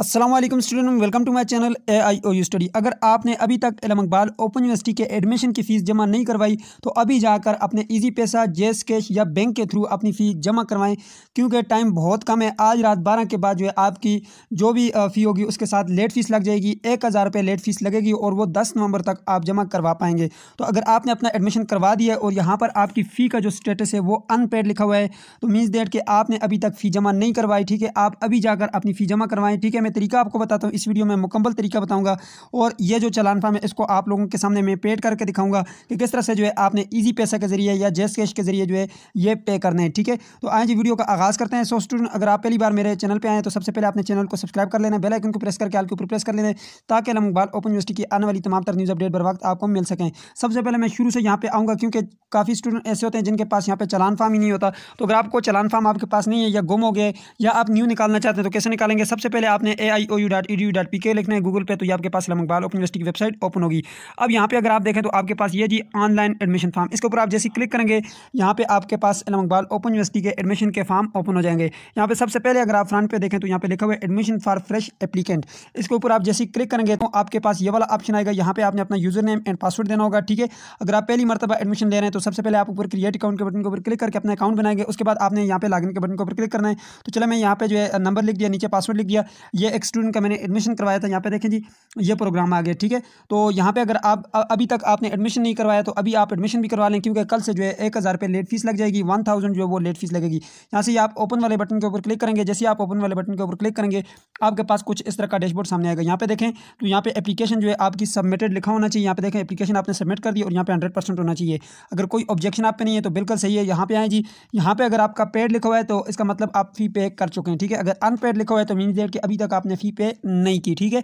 Aslam student welcome to my channel A I O U study अगर आपने अभी तक एलम अकबाल ओपन यूनिवर्सिटी के एडमिशन की फ़ीस जमा नहीं करवाई तो अभी जाकर अपने ईजी पैसा जेस कैश या बैंक के थ्रू अपनी फ़ीस जमा करवाएं क्योंकि टाइम बहुत कम है आज रात बारह के बाद जो है आपकी जो भी फ़ी होगी उसके साथ लेट फीस लग जाएगी एक हज़ार रुपये लेट फीस लगेगी और वो दस नवंबर तक आप जमा करवा पाएंगे तो अगर आपने अपना एडमिशन करवा दिया है और यहाँ पर आपकी फ़ी का जो स्टेटस है वो अनपेड लिखा हुआ है तो मीन्स डेट कि आपने अभी तक फ़ी जमा नहीं करवाई ठीक है आप अभी जाकर अपनी फ़ी जमा करवाएँ ठीक है मैं तरीका आपको बताता हूँ इस वीडियो में मुकम्मल तरीका बताऊँगा और ये जो चलान फार्म है इसको आप लोगों के सामने मैं पेड करके दिखाऊँगा कि किस तरह से जो है आपने ईजी पैसा के जरिए या जैस कैश के जरिए जो है ये पे करना है ठीक है तो आज वीडियो का आगाज़ करते हैं सो स्टूडेंट अगर आप पहली बार मेरे चैनल पर आए तो सबसे पहले आपने चैनल को सब्सक्राइब कर लेना बेल आइकन को प्रेस करके आल के ऊपर प्रेस कर लेना ताकि हम इकबाल ओपन यूनिवर्सिटी की आने वाली तमाम तरह न्यूज़ अपडेट बर वक्त आपको मिल सकें सबसे पहले मैं शुरू से यहाँ पे आऊँगा क्योंकि काफ़ी स्टूडेंट ऐसे होते हैं जिनके पास यहाँ पे चलान फार्म ही नहीं होता तो अगर आपको चलान फार्म आपके पास नहीं है या गुम हो गए या आप न्यू निकालना चाहते हैं तो कैसे निकालेंगे सबसे पहले आपने E लिखना है A I O U dot E D U dot P K लिखना है गूगल पे तो ये आपके पास इलाम ओपन यूनिवर्सिटी की वेबसाइट ओपन होगी अब यहाँ पे अगर आप देखें तो आपके पास ये जी ऑनलाइन एडमिशन फॉर्म इसके ऊपर आप जैसे क्लिक करेंगे यहाँ पे आपके पास इलाम ओपन यूनिवर्सिटी के एडमिशन के फॉर्म ओपन हो जाएंगे यहाँ पे सबसे पहले अगर आप फ्रंट पे देखें तो यहाँ पे लिखा हुआ है एडमिशन फॉर फ्रेश एप्लीकेंट इसके ऊपर आप जैसे क्लिक करेंगे तो आपके पास ये वाला ऑप्शन आएगा यहाँ पे आपने अपना यूजर नेम एंड पासवर्ड देना होगा ठीक है अगर आप पहली मरतबा एडमिशन ले रहे हैं तो सबसे पहले आप ऊपर क्रिएट अकाउंट के बटन के ऊपर क्लिक करके अपना अकाउंट बनाएंगे उसके बाद आपने यहाँ पे लॉगिन के बटन के ऊपर क्लिक करना है तो चलो मैं यहाँ पे जो है नंबर लिख दिया नीचे पासवर्ड लिख दिया ये एक स्टूडेंट का मैंने एडमिशन करवाया था यहाँ पे देखें जी ये प्रोग्राम आ गया ठीक है तो यहाँ पे अगर आप अभी तक आपने एडमिशन नहीं करवाया तो अभी आप एडमिशन भी करवा लें क्योंकि कल से जो है एक हज़ार रुपये लेट फीस लग जाएगी वन थाउजेंड जो है वो लेट फीस लगेगी यहाँ से आप ओपन वाले बटन के ऊपर क्लिक करेंगे जैसे आप ओपन वाले बटन के ऊपर क्लिक करेंगे आपके पास कुछ इस तरह का डैशबोर्ड सामने आएगा यहाँ पे देखें तो यहाँ पे एप्लीकेशन जो है आपकी सबमिटेड लिखा होना चाहिए यहाँ पे देखें एप्लीकेशन आपने सबमिट कर दी और यहाँ पे हंड्रेड परसेंट होना चाहिए अगर कोई ऑब्जेक्शन आप पे नहीं है तो बिल्कुल सही है यहाँ पे आए जी यहाँ पे अगर आपका पेड लिखा हुआ है तो इसका मतलब आप फी पे कर चुके हैं ठीक है अगर अनपेड लिखा हुआ है तो मीन देर कि अभी तक तक आपने फ़ी पे नहीं की ठीक है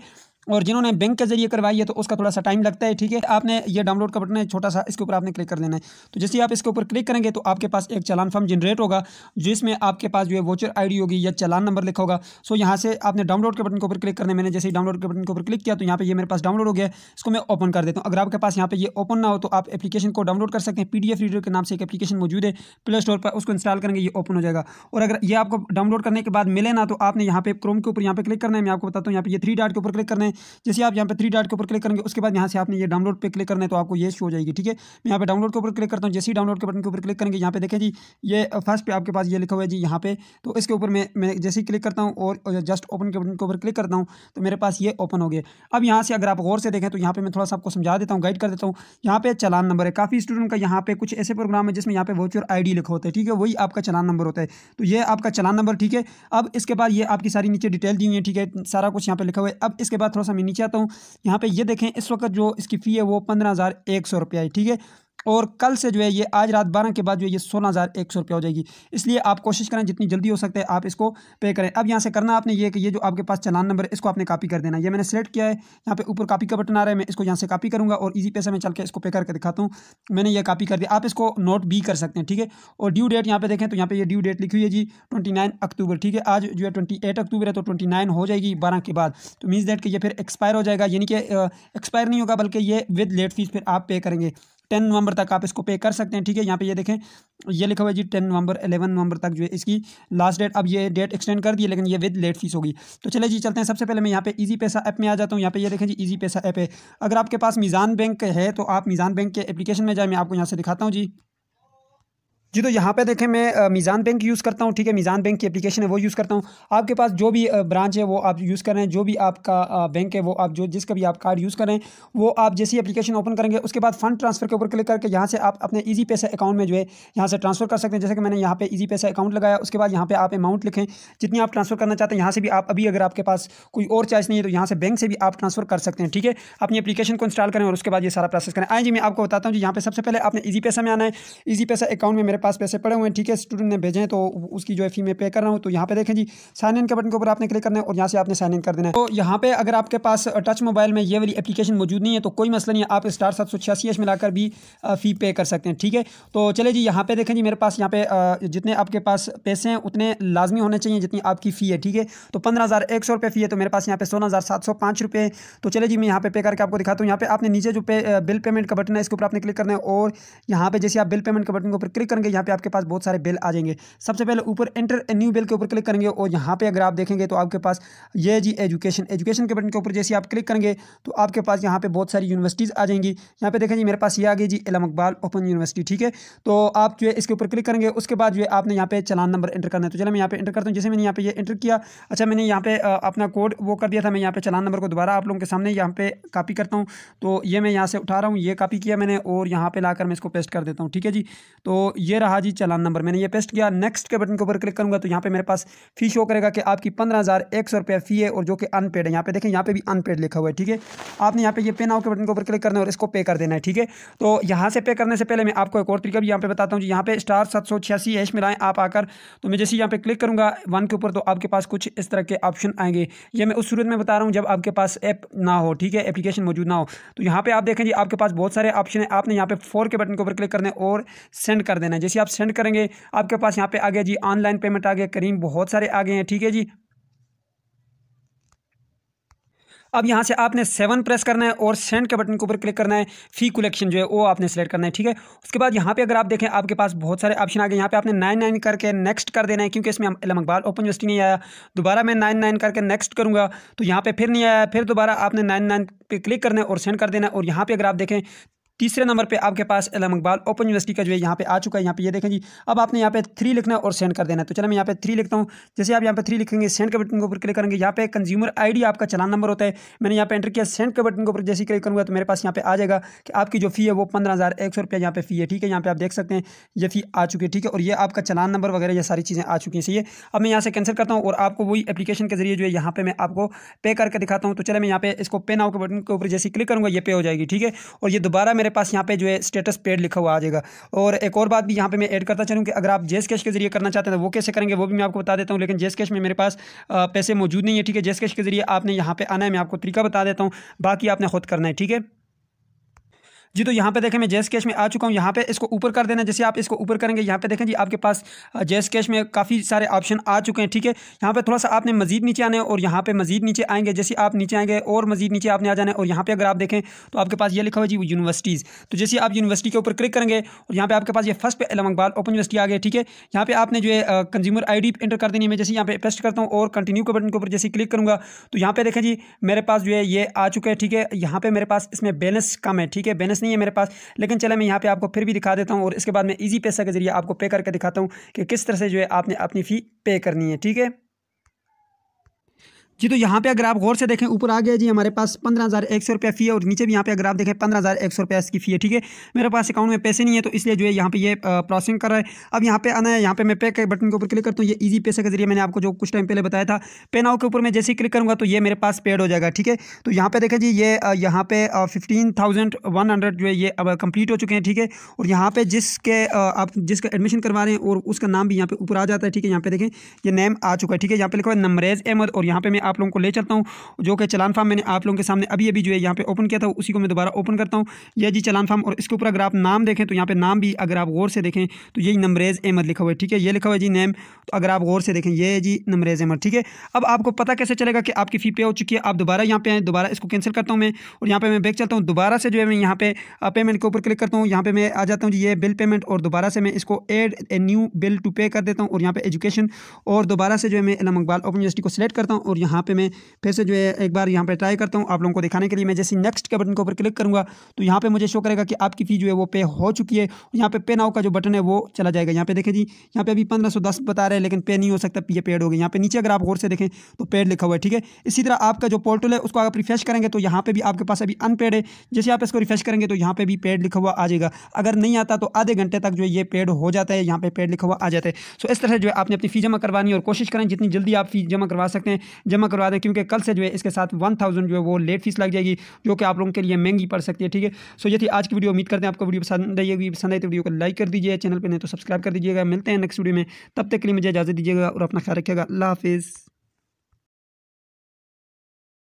और जिन्होंने बैंक के जरिए करवाई है तो उसका थोड़ा सा टाइम लगता है ठीक है आपने ये डाउनलोड का बटन है छोटा सा इसके ऊपर आपने क्लिक कर देना है तो जैसे आप इसके ऊपर क्लिक करेंगे तो आपके पास एक चालान फॉर्म जनरेट होगा जिसमें आपके पास जो है वोचर आई होगी या चलान नंबर लिखा होगा सो यहाँ से आपने डाउनलोड के बटन के ऊपर क्लिक करने मैंने जैसे डाउनलोड के बटन के ऊपर क्लिक किया तो यहाँ पर ये मेरे पास डाउनलोड हो गया इसको मैं ओपन कर देता हूँ अगर आपके पास यहाँ पर ये ओपन ना हो तो आप एप्लीकेशन को डाउनलोड कर सकते हैं पी रीडर के नाम से एक एप्लीकेशन मौजूद है प्ले स्टोर पर उसको इंस्टॉल करेंगे ये ओपन हो जाएगा और अगर ये आपको डाउनलोड करने के बाद मिले ना तो आपने यहाँ पे क्रोम के ऊपर यहाँ पे क्लिक करना है मैं आपको बताता हूँ यहाँ पे ये थ्री डॉट के ऊपर क्लिक करना है जैसे आप यहाँ पर थ्री डॉट के ऊपर क्लिक करेंगे उसके बाद यहाँ से आपने ये डाउनलोड पे क्लिक करना है तो आपको ये शो हो जाएगी ठीक है मैं यहाँ पर डाउनलोड के ऊपर क्लिक करता हूँ जैसे ही डाउनलोड के बटन के ऊपर क्लिक करेंगे यहाँ पे देखें जी ये फर्स्ट पे आपके पास ये लिखा हुआ है जी यहाँ पे तो इसके ऊपर मैं मैं जैसे ही क्लिक करता हूँ और जस्ट ओपन के बटन के ऊपर क्लिक करता हूँ तो मेरे पास ये ओपन हो गया अब यहाँ से अगर आप गौर से देखें तो यहाँ पर मैं थोड़ा सा आपको समझा देता हूँ गाइड कर देता हूँ यहाँ पे चलान नंबर है काफ़ी स्टूडेंट का यहाँ पे कुछ ऐसे प्रोग्राम है जिसमें यहाँ पे वोचर डी लिखा होता है ठीक है वही आपका चलान नंबर होता है तो ये आपका चलान नंबर ठीक है अब इसके बाद ये आपकी सारी नीचे डिटेल दी हुई है ठीक है सारा कुछ यहाँ पे लिखा हुआ है अब इसके बाद थोड़ा सा मैं नीचे आता हूँ यहाँ पे ये देखें इस वक्त जो इसकी फ़ी है वो पंद्रह हज़ार एक सौ रुपया है ठीक है और कल से जो है ये आज रात बारह के बाद जो है ये सोलह हज़ार एक सौ रुपया हो जाएगी इसलिए आप कोशिश करें जितनी जल्दी हो सकता है आप इसको पे करें अब यहाँ से करना आपने ये कि ये जो आपके पास चलान नंबर है इसको आपने कॉपी कर देना ये मैंने सेलेक्ट किया है यहाँ पे ऊपर कॉपी का बटन आ रहा है मैं इसको यहाँ से कॉपी करूँगा और ईजी पैसे में चल के इसको पे करके दिखाता हूँ मैंने ये कॉपी कर दिया आप इसको नोट भी कर सकते हैं ठीक है और ड्यू डेट यहाँ पे देखें तो यहाँ पे ये ड्यू डेट लिखी हुई है जी ट्वेंटी नाइन अक्टूबर ठीक है आज जो है ट्वेंटी एट अक्टूबर है तो ट्वेंटी नाइन हो जाएगी बारह के बाद तो मीन्स डेट कि ये फिर एक्सपायर हो जाएगा यानी कि एक्सपायर नहीं होगा बल्कि ये विद लेट फीस फिर आप पे करेंगे टेन नवंबर तक आप इसको पे कर सकते हैं ठीक है यहाँ पे ये देखें ये लिखा हुआ है जी टेन नवंबर एलेवन नवंबर तक जो है इसकी लास्ट डेट अब ये डेट एक्सटेंड कर दिए लेकिन ये विद लेट फीस होगी तो चले जी चलते हैं सबसे पहले मैं यहाँ पे इजी पैसा ऐप में आ जाता हूँ यहाँ पे ये देखें जी ईजी पैसा ऐप है अगर आपके पास मीज़ान बैंक है तो आप मीज़ान बैंक के एप्लीकेशन में जाए मैं आपको यहाँ से दिखाता हूँ जी जी तो यहाँ पे देखें मैं मीज़ान बैंक यूज़ करता हूँ ठीक है मीज़ान बैंक की एप्लीकेशन है वो यूज़ करता हूँ आपके पास जो भी ब्रांच है वो आप यूज़ कर रहे हैं जो भी आपका बैंक है वो आप जो जिसका भी आप कार्ड यूज़ कर रहे हैं वो आप जैसी एप्लीकेशन ओपन करेंगे उसके बाद फंड ट्रांसफर के ऊपर क्लिक करके यहाँ से आप अपने ईजी पैसे अकाउंट में जो है यहाँ से ट्रांसफर कर सकते हैं जैसे कि मैंने यहाँ पर ईजी पैसे अकाउंट लगाया उसके बाद यहाँ पर आप अमाउंट लिखें जितनी आप ट्रांसफर करना चाहते हैं यहाँ से भी आप अभी अगर आपके पास कोई और चार्ज नहीं है तो यहाँ से बैंक से भी आप ट्रांसफर कर सकते हैं ठीक है अपनी एप्लीकेशन को इंस्टॉल करें और उसके बाद ये सारा प्रोसेस करें आए जी मैं आपको बताता हूँ जी यहाँ पर सबसे पहले आपने ईजी पैसा में आना है ईजी पैसा अकाउंट में मेरे पास पास पैसे पड़े हुए हैं ठीक है स्टूडेंट ने भेजे हैं तो उसकी जो है फी मैं पे कर रहा हूँ तो यहाँ पे देखें जी साइन इन के बटन के ऊपर आपने क्लिक करना है और यहाँ से आपने साइन इन कर देना है तो यहाँ पे अगर आपके पास टच मोबाइल में ये वाली एप्लीकेशन मौजूद नहीं है तो कोई मसला नहीं आप स्टार सात सौ छियासी एच मिलाकर भी फ़ी पे कर सकते हैं ठीक है तो चले जी यहाँ पे देखें जी मेरे पास यहाँ पे जितने आपके पास पैसे हैं उतने लाजमी होने चाहिए जितनी आपकी फ़ी है ठीक है तो पंद्रह हज़ार एक सौ रुपये फ़ी है तो मेरे पास यहाँ पे सोलह हज़ार सात सौ पाँच रुपये तो चले जी मैं यहाँ पे पे करके आपको दिखाता हूँ यहाँ पे आपने नीचे जो पे बिल पेमेंट का बटन है इसके ऊपर आपने क्लिक करना है और यहाँ पे जैसे आप बिल पेमेंट का बटन के ऊपर क्लिक करेंगे करेंगे यहाँ पे आपके पास बहुत सारे बिल आ जाएंगे सबसे पहले ऊपर एंटर न्यू बिल के ऊपर क्लिक करेंगे और यहाँ पे अगर आप देखेंगे तो आपके पास ये जी एजुकेशन एजुकेशन के बटन के ऊपर जैसे आप क्लिक करेंगे तो आपके पास यहाँ पे बहुत सारी यूनिवर्सिटीज़ आ जाएंगी यहाँ पे देखें जी मेरे पास ये आ गई जी इलाम इकबाल ओपन यूनिवर्सिटी ठीक है तो आप जो है इसके ऊपर क्लिक करेंगे उसके बाद जो है आपने यहाँ पे चलान नंबर एंटर करना है तो चलो मैं यहाँ पे एंटर करता हूँ जैसे मैंने यहाँ पे ये एंटर किया अच्छा मैंने यहाँ पे अपना कोड वो कर दिया था मैं यहाँ पे चलान नंबर को दोबारा आप लोगों के सामने यहाँ पे कापी करता हूँ तो ये मैं यहाँ से उठा रहा हूँ ये कापी किया मैंने और यहाँ पर ला मैं इसको पेस्ट कर देता हूँ ठीक है जी तो ये रहा जी चलान नंबर मैंने ये पेस्ट किया नेक्स्ट के बटन के ऊपर क्लिक करूंगा तो यहाँ पे मेरे पास फी शो करेगा कि आपकी पंद्रह हज़ार एक सौ रुपया फ़ी है और जो कि अनपेड है यहाँ पे देखें यहाँ पे भी अनपेड लिखा हुआ है ठीक है आपने यहाँ पे ये पेन नाउ के बटन के ऊपर क्लिक करना है और इसको पे कर देना है ठीक है तो यहाँ से पे करने से पहले मैं आपको एक और तरीका भी यहाँ पे बताता हूँ जी यहाँ पे स्टार सात सौ छियासी हैश मिलाएं आप आकर तो मैं जैसे यहाँ पे क्लिक करूँगा वन के ऊपर तो आपके पास कुछ इस तरह के ऑप्शन आएंगे ये मैं उस सूरत में बता रहा हूँ जब आपके पास ऐप ना हो ठीक है एप्लीकेशन मौजूद ना हो तो यहाँ पर आप देखें जी आपके पास बहुत सारे ऑप्शन है आपने यहाँ पे फोर के बटन के ऊपर क्लिक करना है और सेंड कर देना है जैसे आप सेंड करेंगे आपके पास यहाँ पे आ गया जी ऑनलाइन पेमेंट आ गया करीम बहुत सारे आ गए हैं ठीक है जी अब यहाँ से आपने सेवन प्रेस करना है और सेंड के बटन के ऊपर क्लिक करना है फी कलेक्शन जो है वो आपने सेलेक्ट करना है ठीक है उसके बाद यहाँ पे अगर आप देखें आपके पास बहुत सारे ऑप्शन आ गए यहाँ पे आपने नाइन नाइन करके नेक्स्ट कर देना है क्योंकि इसमें इलाम अकबाल ओपन यूनिवर्सिटी नहीं आया दोबारा मैं नाइन नाइन करके नेक्स्ट करूँगा तो यहाँ पर फिर नहीं आया फिर दोबारा आपने नाइन नाइन पे क्लिक करना है और सेंड कर देना है और यहाँ पर अगर आप देखें तीसरे नंबर पे आपके पास एलम इकबाल ओपन यूनिवर्सिटी का जो है यहाँ पे आ चुका है यहाँ पे ये यह देखें जी अब आपने यहाँ पे थ्री लिखना है और सेंड कर देना है तो चलो मैं यहाँ पे थ्री लिखता हूँ जैसे आप यहाँ पे थ्री लिखेंगे सेंड के बटन के ऊपर क्लिक करेंगे यहाँ पे कंज्यूमर आईडी आपका चलान नंबर होता है मैंने यहाँ पे एंटर किया सेंड के बटन के ऊपर जैसे क्लिक करूँगा तो मेरे पास यहाँ पे आ जाएगा कि आपकी जो फी है वो पंद्रह हज़ार एक सौ रुपया यहाँ पे फी है ठीक है यहाँ पे आप देख सकते हैं ये फी आ चुकी है ठीक है और ये आपका चलान नंबर वगैरह ये सारी चीज़ें आ चुकी हैं सही अब मैं यहाँ से कैंसिल करता हूँ और आपको वही एप्लीकेशन के जरिए जो है यहाँ पे मैं आपको पे करके दिखाता हूँ तो चले मैं यहाँ पे इसको पे नाउ के बटन के ऊपर जैसे क्लिक करूँगा ये पे हो जाएगी ठीक है और ये दोबारा मेरे मेरे पास यहाँ पे जो है स्टेटस पेड लिखा हुआ आ जाएगा और एक और बात भी यहाँ पे मैं ऐड करता चलूँ कि अगर आप जेस कैश के जरिए करना चाहते हैं तो वो कैसे करेंगे वो भी मैं आपको बता देता हूँ लेकिन जेस कैश में मेरे पास पैसे मौजूद नहीं है ठीक है जेस कैश के जरिए आपने यहाँ पर आना है मैं आपको तरीका बता देता हूँ बाकी आपने खुद करना है ठीक है जी तो यहाँ पे देखें मैं जैस कैश में आ चुका हूँ यहाँ पे इसको ऊपर कर देना जैसे आप इसको ऊपर करेंगे यहाँ पे देखें जी आपके पास जैस कैश में काफ़ी सारे ऑप्शन आ चुके हैं ठीक है यहाँ पे थोड़ा सा आपने मजीद नीचे आने और यहाँ पे मजीद नीचे आएंगे जैसे आप नीचे आएंगे और मजीद नीचे आपने आ जाना है और यहाँ पर अगर आप देखें तो आपके पास ये लिखा हुआ जी यूनिवर्सिटीज़ तो जैसे आप यूनिवर्सिटी के ऊपर क्लिक करेंगे और यहाँ पर आपके पास ये फर्स्ट पे इलामकबाल ओपन यूनिवर्सिटी आ गए ठीक है यहाँ पे आपने जो है कंज्यूमर डी एंटर कर देनी है मैं जैसे यहाँ पे पेस्ट करता हूँ और कंटिन्यू के बटन के ऊपर जैसे क्लिक करूँगा तो यहाँ पर देखें जी मेरे पास जो है ये आ चुका है ठीक है यहाँ पर मेरे पास इसमें बैलेंस कम है ठीक है बैलेंस नहीं है मेरे पास लेकिन चले मैं यहाँ पर आपको फिर भी दिखा देता हूँ और इसके बाद मैं ईजी पैसा के जरिए आपको पे करके दिखाता हूँ कि किस तरह से जो है आपने अपनी फ़ी पे करनी है ठीक है जी तो यहाँ पे अगर आप गौर से देखें ऊपर आ गया जी हमारे पास पंद्रह हज़ार एक सौ रुपया फ़ी है और नीचे भी यहाँ पे अगर आप देखें पंद्रह हज़ार एक सौ रुपया इसकी फ़ी है ठीक है मेरे पास अकाउंट में पैसे नहीं है तो इसलिए जो है यहाँ पे ये प्रोसेसिंग कर रहा है अब यहाँ पे आना है यहाँ पे मैं पे के बटन के ऊपर क्लिक करता हूँ ये ईजी पैसे के जरिए मैंने आपको जो कुछ टाइम पहले बताया था पे नाउ के ऊपर मैं जैसे ही क्लिक करूँगा तो ये मेरे पास पेड हो जाएगा ठीक है तो यहाँ पर देखें जी ये यहाँ पे फिफ्टीन थाउजेंड वन हंड्रेड जो है ये अब कंप्लीट हो चुके हैं ठीक है और यहाँ पर जिसके आप जिसका एडमिशन करवा रहे हैं और उसका नाम भी यहाँ पर ऊपर आ जाता है ठीक है यहाँ पे देखें ये नेम आ चुका है ठीक है यहाँ पे लिखा हुआ है नमरेज अहमद और यहाँ पर मैं आप लोगों को ले चलता हूँ जो कि चलान फार्म मैंने आप लोगों के सामने अभी अभी जो है यहाँ पे ओपन किया था उसी को मैं दोबारा ओपन करता हूँ यह जी चलान फार्म और इसके ऊपर अगर आप नाम देखें तो यहाँ पे नाम भी अगर आप गौर से देखें तो यही नमरेज़ अहमद लिखा हुआ है ठीक है ये लिखा हुआ है जी नेम तो अगर आप गौर से देखें ये जी नमरेज़ अहमद ठीक है अब आपको पता कैसे चलेगा कि आपकी फ़ी पे हो चुकी है आप दोबारा यहाँ पे आए दोबारा इसको कैंसिल करता हूँ मैं और यहाँ पर मैं बैक चलता हूँ दोबारा से जो है मैं यहाँ पे पेमेंट के ऊपर क्लिक करता हूँ यहाँ पे मैं आ जाता हूँ जी ये बिल पेमेंट और दोबारा से मैं इसको add a new bill to pay कर देता हूँ और यहाँ पर एजुकेशन और दोबारा से जो है मैं इलाम इकबाल ओपन यूनिवर्सिटी को सिलेक्ट करता हूँ और यहाँ यहाँ पे मैं फिर से जो है एक बार यहाँ पे ट्राई करता हूँ आप लोगों को दिखाने के लिए मैं जैसे नेक्स्ट के बटन के ऊपर क्लिक करूँगा तो यहाँ पे मुझे शो करेगा कि आपकी फ़ी जो है वो पे हो चुकी है यहाँ पे पे नाउ का जो बटन है वो चला जाएगा यहाँ पे देखें जी यहाँ पे अभी पंद्रह सौ दस बता रहे हैं लेकिन पे नहीं हो सकता ये पेड हो गया यहाँ पे नीचे अगर आप गौर से देखें तो पेड लिखा हुआ है ठीक है इसी तरह आपका जो पोर्टल है उसको आप रिफ्रेश करेंगे तो यहाँ पर भी आपके पास अभी अनपेड है जैसे आप इसको रिफ्रेश करेंगे तो यहाँ पर भी पेड लिखा हुआ आ जाएगा अगर नहीं आता तो आधे घंटे तक जो ये पेड हो जाता है यहाँ पर पेड लिखा हुआ आ जाता है सो इस तरह जो है आपने अपनी फ़ी जमा करवानी और कोशिश करें जितनी जल्दी आप फ़ी जमा करवा सकते हैं जमा जमा करवा दें क्योंकि कल से जो है इसके साथ वन थाउजेंड जो है वो लेट फीस लग जाएगी जो कि आप लोगों के लिए महंगी पड़ सकती है ठीक है सो ये थी आज की वीडियो उम्मीद करते हैं आपको वीडियो पसंद आई होगी पसंद आई तो वीडियो को लाइक कर दीजिए चैनल पर नहीं तो सब्सक्राइब कर दीजिएगा मिलते हैं नेक्स्ट वीडियो में तब तक के लिए मुझे इजाज़त दीजिएगा और अपना ख्याल रखिएगा अल्लाह हाफिज़